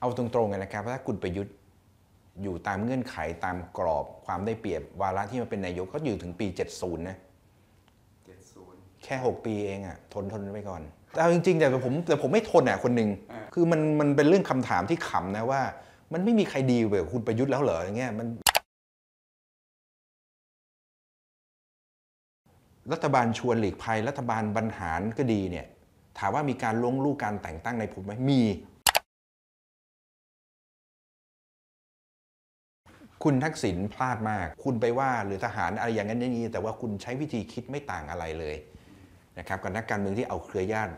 เอาตรงๆกันนะครับ ว่าถ้าคุณประยุทธ์อยู่ตามเงื่อนไขตามกรอบความได้เปรียบวาระที่มาเป็นนายกก็อยู่ถึงปี 70 นะ70แค่ 6 ปีเองอะทนทนไปก่อน แต่จริงๆ แต่ผมแต่ผมไม่ทนอะคนหนึ่ง คือมันมันเป็นเรื่องคำถามที่ขำนะว่ามันไม่มีใครดีเว่คุณประยุทธ์แล้วเหรออย่างเงี้ยมันรัฐบาลชวนหลีกภัยรัฐบาลบรรหารก็ดีเนี่ยถามว่ามีการล้วงลูกการแต่งตั้งในผมไหมมีคุณทักษิณพลาดมาก คุณไปว่าหรือทหารอะไรอย่างนั้นอย่างนี้แต่ว่าคุณใช้วิธีคิดไม่ต่างอะไรเลยนะครับกับนักการเมืองที่เอาเครือญาติ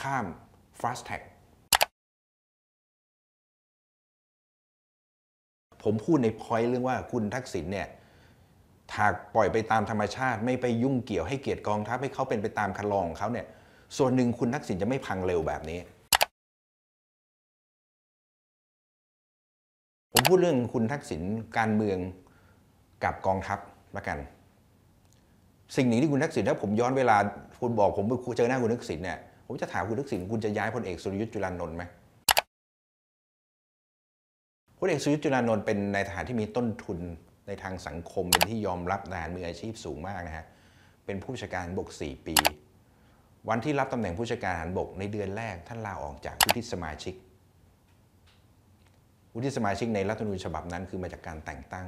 ข้าม fast t a g ผมพูดในพอยต์เรื่องว่า คุณทักษิณเนี่ยถากปล่อยไปตามธรรมชาติไม่ไปยุ่งเกี่ยวให้เกียรติกองทัพให้เขาเป็นไปตามคันลองเขาเนี่ยส่วนหนึ่งคุณทักษิณจะไม่พังเร็วแบบนี้พูดเรื่องคุณทักษิณการเมืองกับกองทัพละกัน สิ่งหนึ่งที่คุณทักษิณถ้าผมย้อนเวลาคุณบอกผมเจอหน้าคุณทักษิณเนี่ยผมจะถามคุณทักษิณคุณจะย้ายพลเอกสุรยุทธ์จุลานนท์ไหมพลเอกสุรยุทธ์จุลานนท์เป็นนายทหารที่มีต้นทุนในทางสังคมเป็นที่ยอมรับทหารมืออาชีพสูงมากนะฮะเป็นผู้บัญชาการบก 4 ปี วันที่รับตำแหน่งผู้บัญชาการทหารบกในเดือนแรกท่านลาออกจากผู้ที่สมาชิกวุฒิสมาชิกในรัฐธรรมนูญฉบับนั้นคือมาจากการแต่งตั้ง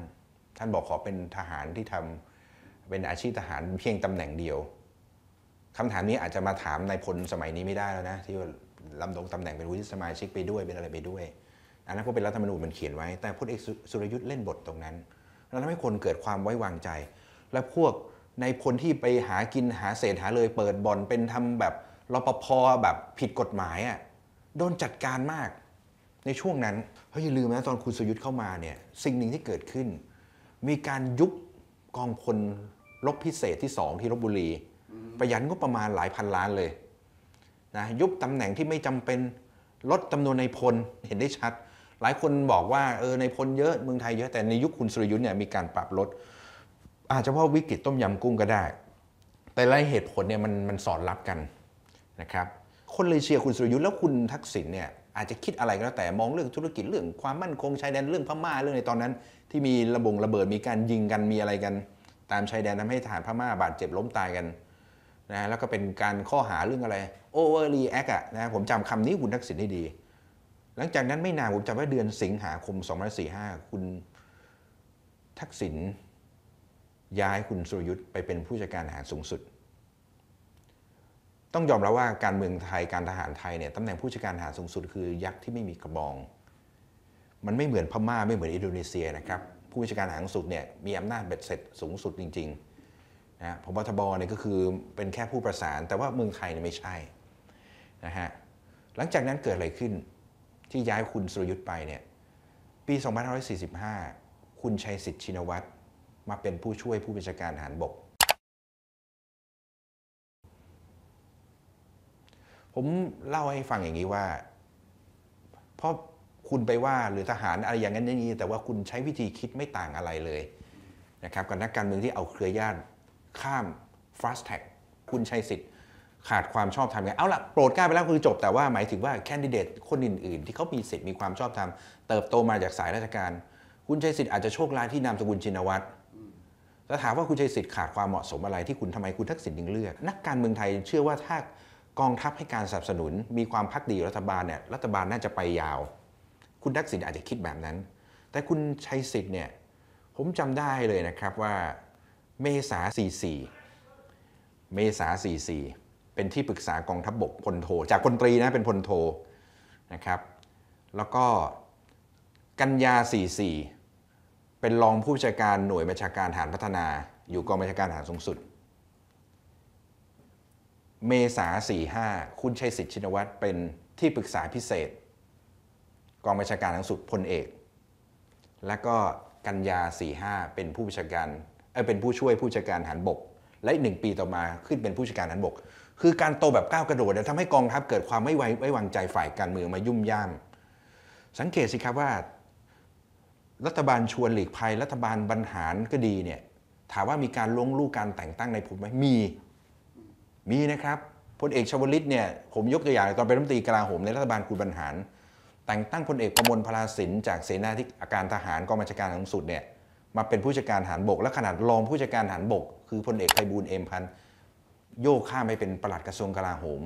ท่านบอกขอเป็นทหารที่ทำเป็นอาชีพทหาร เพียงตำแหน่งเดียว คำถามนี้อาจจะมาถามนายพลสมัยนี้ไม่ได้แล้วนะที่ว่าลำดงตำแหน่งเป็นวุฒิสมาชิกไปด้วยเป็นอะไรไปด้วย อันนั้นเพราะเป็นรัฐธรรมนูญมันเขียนไว้ แต่พลเอกสุรยุทธ์เล่นบทตรงนั้นแล้วทำให้คนเกิดความไว้วางใจ และพวกในพลที่ไปหากินหาเศษหาเลยเปิดบ่อนเป็นทำแบบรปภแบบผิดกฎหมายอ่ะ โดนจัดการมาก ในช่วงนั้นเพราะอย่าลืมนะตอนคุณสยุทธ์เข้ามาเนี่ยสิ่งหนึ่งที่เกิดขึ้น มีการยุบกองพลรบพิเศษที่สองที่ลบบุรี ประหยัดงบประมาณหลายพันล้านเลยนะยุบตำแหน่งที่ไม่จำเป็นลดจำนวนในพล เห็นได้ชัด หลายคนบอกว่าเออในพลเยอะเมืองไทยเยอะแต่ในยุคคุณสุรยุทธ์เนี่ยมีการปรับลดอาจจะเพราะวิกฤตต้มยำกุ้งก็ได้ แต่ายเหตุผลเนี่ยมันมันสอดรับกันนะครับคนเลยเชียร์คุณสุรยุทธ์แล้วคุณทักษิณเนี่ยอาจจะคิดอะไรก็แล้วแต่มองเรื่องธุรกิจเรื่องความมั่นคงชายแดนเรื่องพม่าเรื่องในตอนนั้นที่มีระบงระเบิดมีการยิงกันมีอะไรกันตามชายแดนทำให้ทหารพม่าบาดเจ็บล้มตายกันนะแล้วก็เป็นการข้อหาเรื่องอะไรโอเวอร์รีแอคอะนะผมจำคำนี้คุณทักษิณได้ดีหลังจากนั้นไม่นานผมจำว่าเดือนสิงหาคม 2545 คุณทักษิณย้ายคุณสุรยุทธ์ไปเป็นผู้จัดการทหารสูงสุดต้องยอมรับวว่าการเมืองไทยการทหารไทยเนี่ยตำแหน่งผู้จัดการทหารสูงสุดคือ ยักษ์ที่ไม่มีกระบองมันไม่เหมือนพม่าไม่เหมือนอินโดนีเซียนะครับผู้จัดการทหารสูงสุดเนี่ยมีอำนาจเบ็ดเสร็จสูงสุดจริงๆนะพบทบเนี่ยก็คือเป็นแค่ผู้ประสาน แต่ว่าเมืองไทยเนี่ยไม่ใช่นะฮะหลังจากนั้นเกิดอะไรขึ้นที่ย้ายคุณสุรยุทธ์ไปเนี่ยปี 2545 คุณชัยสิทธิ์ชินวัตรมาเป็นผู้ช่วยผู้บัญชาการทหารบกผมเล่าให้ฟังอย่างนี้ว่า เพราะคุณไปว่าหรือทหารอะไรอย่างนั้นอย่างนี้แต่ว่าคุณใช้วิธีคิดไม่ต่างอะไรเลย นะครับกับนักการเมืองที่เอาเครือญาติข้าม fast t แ a ็กคุณใช้สิทธิ์ขาดความชอบธรรมไงเอาละโปรดกล้าไปแล้วคือจบแต่ว่าหมายถึงว่าแคนดิเดตคนอื่น ๆ ที่เขามีสิทธิ์มีความชอบธรรมเติบโตมาจากสายราชการ คุณชัยสิทธิ์อาจจะโชคร้ายที่นามสกุลชินวัตรแล้วถามว่าคุณชัยสิทธิ์ขาดความเหมาะสมอะไร ที่คุณทำไมคุณทักษิณถึงเลือก นักการเมืองไทย เชื่อว่าถ้ากองทัพให้การสนับสนุนมีความพักดีรัฐบาลเนี่ยรัฐบาลน่าจะไปยาว คุณทักษิณอาจจะคิดแบบนั้น แต่คุณชัยสิทธิ์เนี่ยผมจำได้เลยนะครับว่า เมษา44 เมษา 44 เป็นที่ปรึกษากองทัพบบกพลโท จากพลตรีนะเป็นพลโทนะครับแล้วก็กันยา 44 เป็นรองผู้บัญชาการหน่วยบัญชาการฐานพัฒนา อยู่กองบัญชาการฐานสูงสุดเมษา45 คุณชัยสิทธิ์ชินวัตร เป็นที่ปรึกษาพิเศษ กองบัญชาการทางสุดพลเอก และก็กันยา45เป็นผู้บัญชาการเออเป็นผู้ช่วยผู้จัดการหันบก และอีกหนึ่งปีต่อมาขึ้นเป็นผู้จัดการหันบก คือการโตแบบก้าวกระโดดทำให้กองทัพเกิดความไม่ไว้ไว้วางใจฝ่ายการเมืองมายุ่มย่าม สังเกตสิครับว่า รัฐบาลชวนหลีกภัยรัฐบาลบรรหารก็ดีเนี่ยถามว่ามีการลงลูกการแต่งตั้งในูมไหมมีมีนะครับพลเอกชวลิตเนี่ยผมยกตัวอย่างตอนเป็นรัฐมนตรีกลาโหมในรัฐบาลคุณบรรหารแต่งตั้งพลเอกประมลพลาสินจากเสนาธิการทหารกองบัญชาการสูงสุดเนี่ยมาเป็นผู้จัดการทหารบกและขนาดรองผู้จัดการทหารบกคือพลเอกไพบูลเอ็มพันโยกข้ามไปเป็นปลัดกระทรวงกลาโหม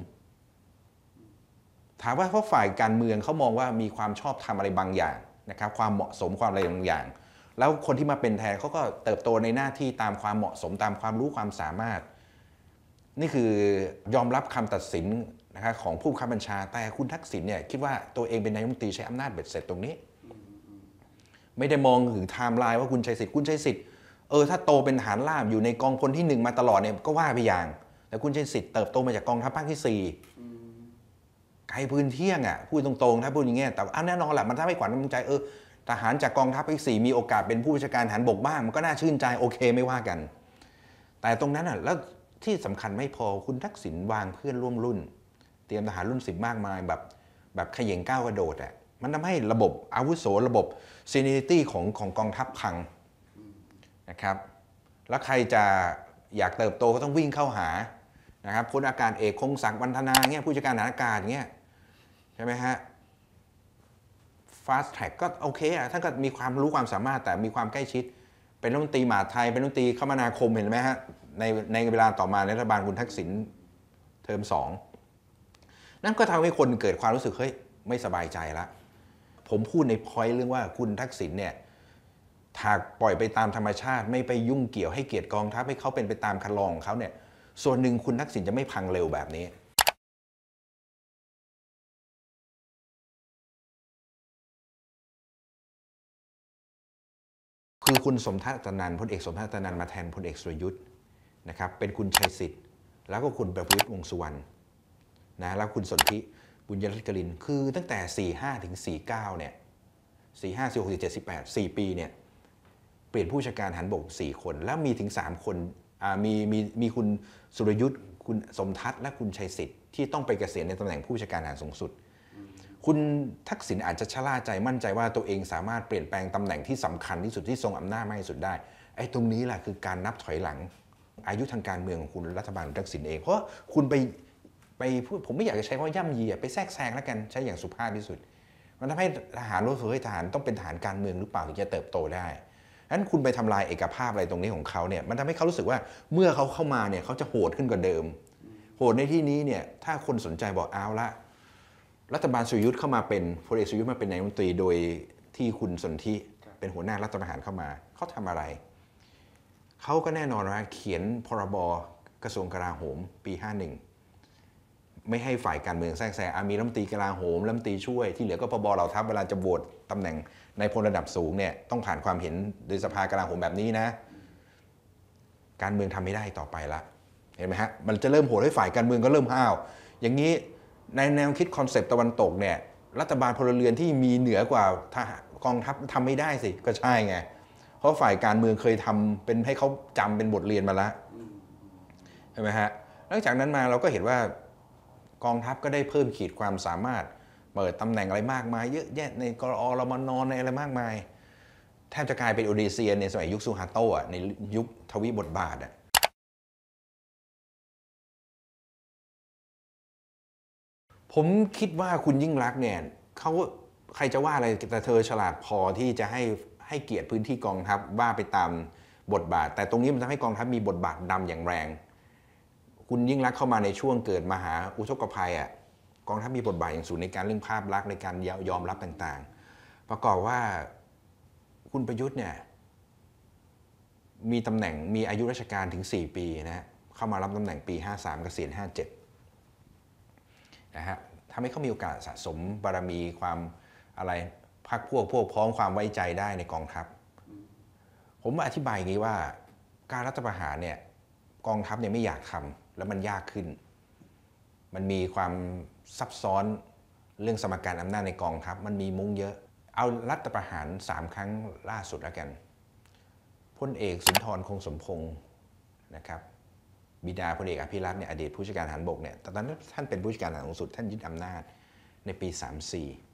ถามว่าเพราะฝ่ายการเมืองเขามองว่ามีความชอบทำอะไรบางอย่างนะครับความเหมาะสมความอะไรบางอย่าง แล้วคนที่มาเป็นแทนเขาก็เติบโตในหน้าที่ตามความเหมาะสมตามความรู้ความสามารถนี่คือยอมรับคำตัดสินนะครับของผู้บังคับบัญชา แต่คุณทักษิณเนี่ย คิดว่าตัวเองเป็นนายกรัฐมนตรีใช้อำนาจเบ็ดเสร็จตรงนี้ ไม่ได้มองถึงไทม์ไลน์ว่าคุณชัยสิทธิ์คุณชัยสิทธิ์ เออถ้าโตเป็นฐานล่ามอยู่ในกองพลที่หนึ่งมาตลอดเนี่ยก็ว่าไปอย่าง แต่คุณชัยสิทธิ์เติบโตมาจากกองทัพภาคที่สี่ไกลพื้นเที่ยงอ่ะพูดตรงๆถ้าพูดอย่างเงี้ยแต่แน่นอนแหละมันถ้าไม่ขวัญกำลังใจ เออทหารจากกองทัพภาคที่สี่มีโอกาสเป็นผู้บัญชาการทหารบกบ้างมันก็น่าชื่นใจโอเคไม่ว่ากัน แต่ตรงนั้นอ่ะ แล้วที่สำคัญไม่พอคุณทักษิณวางเพื่อนร่วมรุ่น เตรียมทหารรุ่นสิบมากมาย แบบแบบขย่งก้าวกระโดดอะ่ะมันทำให้ระบบอาวุโสระบบซีนิตี้ของของกองทัพพังนะครับแล้วใครจะอยากเติบโตก็ต้องวิ่งเข้าหานะครับพลอากาศเอกคงศักดิ์วันธนาเงี้ยผู้จัดการอากาศเงี้ยใช่ไหมฮะฟาสแท็กก็โอเคอ่ะท่านก็มีความรู้ความสามารถแต่มีความใกล้ชิดเป็นรัฐมนตรีมหาไทย เป็นรัฐมนตรีคมนาคมเห็นไหมฮะในในเวลาต่อมารัฐบาลคุณทักษิณเทอมสอง นั่นก็ทำให้คนเกิดความรู้สึกเฮ้ยไม่สบายใจละ ผมพูดในพอยต์เรื่องว่าคุณทักษิณเนี่ยถากปล่อยไปตามธรรมชาติ ไม่ไปยุ่งเกี่ยวให้เกียรติกองทัพให้เขาเป็นไปตามคันลองเขาเนี่ยส่วนหนึ่งคุณทักษิณจะไม่พังเร็วแบบนี้ คือคุณสมทัศนันพลเอกสมทัศนันมาแทนพลเอกสุรยุทธ์นะครับเป็นคุณชัยสิทธิ์ แล้วก็คุณประพฤติวงสุวรรณนะแล้วคุณสนธิบุญยรัตกลินคือตั้งแต่ 4 5ถึง49 เนี่ย 4 5 4 6 4 7 18 4ปีเนี่ย เปลี่ยนผู้ชาการหันบก 4 คนแล้วมีถึง 3 คนมีมีมีคุณสุรยุทธ์ คุณสมทัศน์และคุณชัยสิทธิ์ที่ต้องไปเกษียณในตำแหน่งผู้ชาการหารสูงสุด คุณทักษิณอาจจะชะล่าใจมั่นใจว่าตัวเองสามารถเปลี่ยนแปลงตำแหน่งที่สำคัญที่สุดที่ทรงอำนาจมากที่สุดได้ไอ้ตรงนี้แหละคือการนับถอยหลังอายุทางการเมืองของคุณรัฐบาลทักษิณเองเพราะคุณไปไปพูดผมไม่อยากจะใช้ว่าย่ำยีไปแทรกแซงแล้วกันใช้อย่างสุภาพที่สุด มันทำให้ทหารรู้สึกว่าทหารต้องเป็นทหารการเมืองหรือเปล่าถึงจะเติบโตได้นั้นคุณไปทำลายเอกภาพอะไรตรงนี้ของเขาเนี่ยมันทำให้เขารู้สึกว่าเมื่อเขาเข้ามาเนี่ยเขาจะโหดขึ้นกว่าเดิม โหดในที่นี้เนี่ยถ้าคนสนใจบอกเอาละรัฐบาลสุยุทธ์เข้ามาเป็นพลเอกสุยุทธ์มาเป็นนายมนตรีโดยที่คุณสนธิเป็นหัวหน้ารัฐประหารเข้ามาเขาทำอะไรเขาก็แน่นอน่าเขียนพรบกระทรวงกลาโหม ปี 51 ไม่ให้ฝ่ายการเมืองแทรกแซงมีรัฐมนตรีกลาโหมรัฐมนตรีช่วยที่เหลือก็พบเหล่าทัพเวลาจะโหวตตำแหน่งในพลระดับสูงเนี่ยต้องผ่านความเห็น โดยสภากลาโหมแบบนี้นะ การเมืองทำไม่ได้ต่อไปละเห็นไหมฮะ มันจะเริ่มโหดให้ฝ่ายการเมืองก็เริ่มห้าวอย่างนี้ในแนวคิดคอนเซปต์ตะวันตกเนี่ยรัฐบาลพลเรือนที่มีเหนือกว่ากองทัพทำไม่ได้สิก็ใช่ไงเพราะฝ่ายการเมืองเคยทำเป็นให้เขาจำเป็นบทเรียนมาแล้วใช่ไหมฮะหลังจากนั้นมาเราก็เห็นว่ากองทัพก็ได้เพิ่มขีดความสามารถเปิดตำแหน่งอะไรมากมาย เยอะแยะ ในกรอรมนอนในอะไรมากมาย แทบจะกลายเป็นอุดเซียในสมัยยุคซูฮาโตะในยุคทวีบทบาทอะผมคิดว่าคุณยิ่งรักเนี่ยเขาใครจะว่าอะไรแต่เธอฉลาดพอที่จะใหให้เกียรติพื้นที่กองทัพว่าไปตามบทบาท แต่ตรงนี้ มันทำให้กองทัพมีบทบาทดำอย่างแรง คุณยิ่งรักเข้ามาในช่วงเกิดมหาอุทกภัยอ่ะกองทัพมีบทบาทอย่างสูงในการเรื่องภาพลักษณ์ในการยอมรับต่างๆ ประกอบว่าคุณประยุทธ์เนี่ยมีตำแหน่งมีอายุราชการถึง 4 ปีนะฮะเข้ามารับตำแหน่งปี 53กเกษียณ57นะฮะทำให้เขามีโอกาสสะสมบารมีความอะไรพรคพวกพวกพร้อมความไว้ใจได้ในกองทัพ ผมมาอธิบายอย่างนี้ว่า การรัฐประหารเนี่ยกองทัพเนี่ยไม่อยากทำแล้วมันยากขึ้น มันมีความซับซ้อนเรื่องสมการอำนาจในกองทัพมันมีมุ้งเยอะ เอารัฐประหารสามครั้งล่าสุดแล้วกันพลเอกสุนทรคงสมพงศ์นะครับบิดาพลเอกอภิรัตน์เนี่ยอดีตผู้จัดการทหารบกเนี่ยตอนนั้นท่านเป็นผู้จัดการทหารสูงสุด ท่านยึดอำนาจในปี34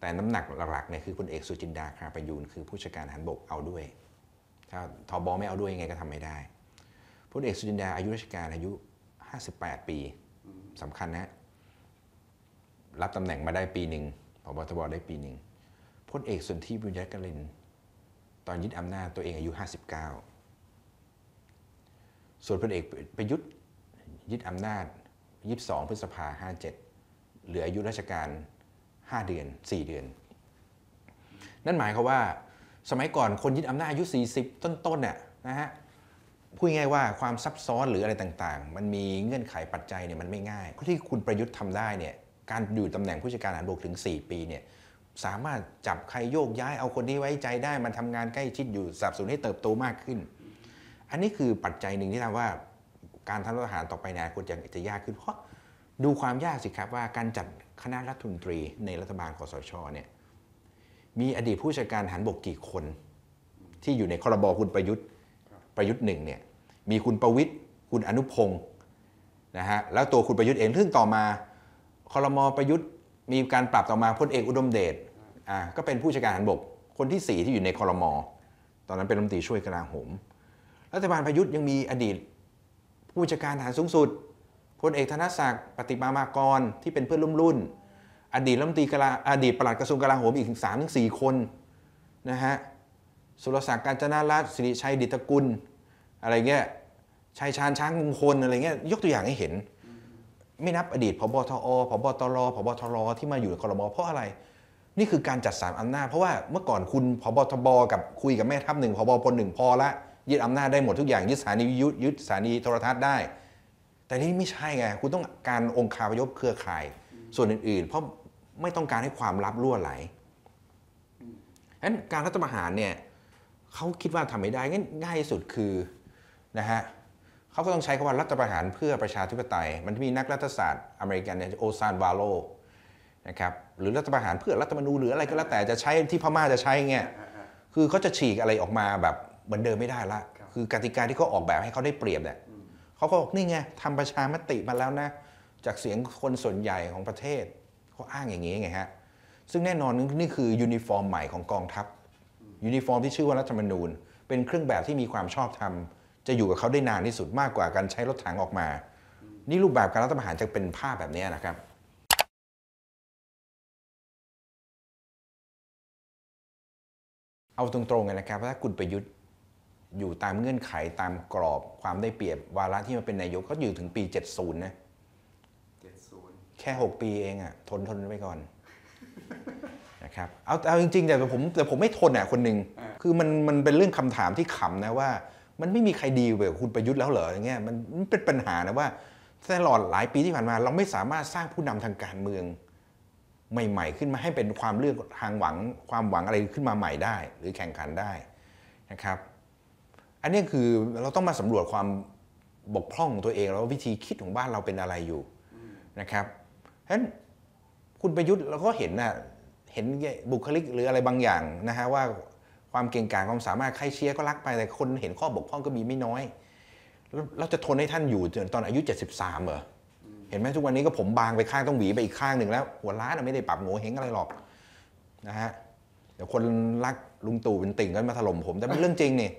แต่น้ำหนักหลักๆเนี่ยคือพลเอกสุจินดาคราประยูนคือผู้ชักการทหารบกเอาด้วยถ้าทอบอไม่เอาด้วยยังไงก็ทำไม่ได้ พลเอกสุจินดาอายุราชการอายุ 58 ปี สำคัญนะรับตำแหน่งมาได้ปีหนึ่งพบทบได้ปีหนึ่งพลเอกสุนทรีบุญยกลิน ตอนยึดอำนาจตัวเองอายุ 59 ส่วนพลเอกประยุทธ์ยึดอำนาจ 22 พฤษภา57 เหลืออายุราชการ5เดือน4เดือน นั่นหมายความว่าสมัยก่อนคนยึดอำนาจอายุ 40 ต้นๆเนี่ยนะฮะ พูดง่ายว่าความซับซ้อนหรืออะไรต่างๆ มันมีเงื่อนไขปัจจัยเนี่ยมันไม่ง่ายที่คุณประยุทธ์ทำได้เนี่ยการอยู่ตำแหน่งผู้จัดการาหารบกถึง 4 ปีเนี่ยสามารถจับใครโยกย้ายเอาคนที่ไว้ใจได้ มันทำงานใกล้ชิดอยู่สับสนให้เติบโตมากขึ้น อันนี้คือปัจจัยหนึ่งที่ทำว่าการทำรัฐประหารต่อไปในอนาคตจะยากขึ้นเพราะดูความยากสิครับว่าการจัดคณะรัฐมนตรีในรัฐบาลคอสชเนี่ยมีอดีตผู้จัดการหันบกกี่คน ที่อยู่ในคอรบอคุณประยุทธ์ประยุทธ์หนึ่งเนี่ยมีคุณประวิทย์คุณอนุพงศ์นะฮะแล้วตัวคุณประยุทธ์เองซึ่งต่อมาคอรมอประยุทธ์ มีการปรับต่อมาพลเอกอุดมเดชอ่าก็เป็นผู้จัดการหันบกคนที่ 4 ที่อยู่ในคอรมอตอนนั้นเป็นรัฐมนตรีช่วยกลาโหมรัฐบาลประยุทธ์ยังมีอดีตผู้จัดการหารสูงสุดพลเอกธนศักดิ์ปฏิมามากร ที่เป็นเพื่อนร่วมรุ่นอดีตรัฐมนตรีกลาอดีตปลัดกระทรวงกลาโหมอีกสามถึงสี่คนนะฮะสุรศักดิ์การจนารัตน์สิริชัย ดิตกุลอะไรเงี้ยชายชาญช้างมงคลอะไรเงี้ยยกตัวอย่างให้เห็น ไม่นับอดีตพบทอพบตรพบทรที่มาอยู่คอรมอเพราะอะไร นี่คือการจัดสรรอำนาจเพราะว่าเมื่อก่อนคุณพบทบกับคุยกับแม่ทัพหนึ่งพบพลหนึ่งพอละยึดอำนาจได้หมดทุกอย่างยึดสถานีวิทยุยึดสถานีโทรทัศน์ได้แต่นี่ไม่ใช่ไงคุณต้องการองค์คาพยพเครือข่ายส่วนอื่นๆเพราะไม่ต้องการให้ความลับรั่วไหลงั้นการรัฐประหารเนี่ยเขาคิดว่าทำไม่ได้งั้นง่ายสุดคือนะฮะเขาก็ต้องใช้คำว่ารัฐประหารเพื่อประชาธิปไตย มันมีนักรัฐศาสตร์อเมริกันเนี่ยโอซานวาโลนะครับหรือรัฐประหารเพื่อรัฐมนูญหรืออะไร ก็แล้วแต่จะใช้ที่พม่าจะใช้เงี้ยคือเขาจะฉีกอะไรออกมาแบบเหมือนเดิมไม่ได้ละคือกติกาที่เขาออกแบบให้เขาได้เปรียบเนี่ยเขาก็บอกนี่ไง ทำประชามติมาแล้วนะ จากเสียงคนส่วนใหญ่ของประเทศ เขาอ้างอย่างนี้ไงฮะซึ่งแน่นอนนี่คือ ยูนิฟอร์มใหม่ของกองทัพ ยูนิฟอร์มที่ชื่อว่ารัฐธรรมนูญ เป็นเครื่องแบบที่มีความชอบธรรมจะอยู่กับเขาได้นานที่สุดมากกว่าการใช้รถถังออกมา นี่รูปแบบการรัฐประหารจะเป็นภาพแบบนี้นะครับ เอาตรงๆเลยนะครับถ้าคุณประยุทธ์อยู่ตามเงื่อนไขตามกรอบความได้เปรียบวาระที่มาเป็นนายกก็อยู่ถึงปี 70นะ70แค่ 6 ปีเองอะ่ะทนทนไปก่อนนะครับเอาเอาจริง ๆ แต่ผมแต่ผมไม่ทนอ่ะคนหนึ่ง คือมันมันเป็นเรื่องคำถามที่ขำนะว่า มันไม่มีใครดีแบบคุณประยุทธ์แล้วเหรออย่างเงี้ยมันเป็นปัญหานะว่าตลอดหลายปีที่ผ่านมา เราไม่สามารถสร้างผู้นำทางการเมือง ใหม่ ๆ ขึ้นมาให้เป็นความเลือกทางหวังความหวังอะไรขึ้นมาใหม่ได้ หรือแข่งขันได้นะครับนนี้คือเราต้องมาสำรวจความบกพร่องของตัวเอง แล้ววิธีคิดของบ้านเราเป็นอะไรอยู่นะครับเพรฉะนั้นคุณประยุทธ์เราก็เห็นนะเห็นบุคลิกหรืออะไรบางอย่างนะฮะว่าความเก่งกาจความสามารถใครเชียร์ก็รักไปแต่คน เห็นข้อบกพร่องก็มีไม่น้อย เราจะทนให้ท่านอยู่จนตอนอายุ73เหรอเห็นไหมทุกวันนี้ก็ผมบางไปข้างต้องหวีไปอีกข้างหนึ่งแล้วหัวล้านไม่ได้ปรับโง่เฮงอะไรหรอกนะฮะเดี๋ยวคนรักลุงตู่เป็นติ่งก็มาถล่มผมแต่เป็นเรื่องจริง นี่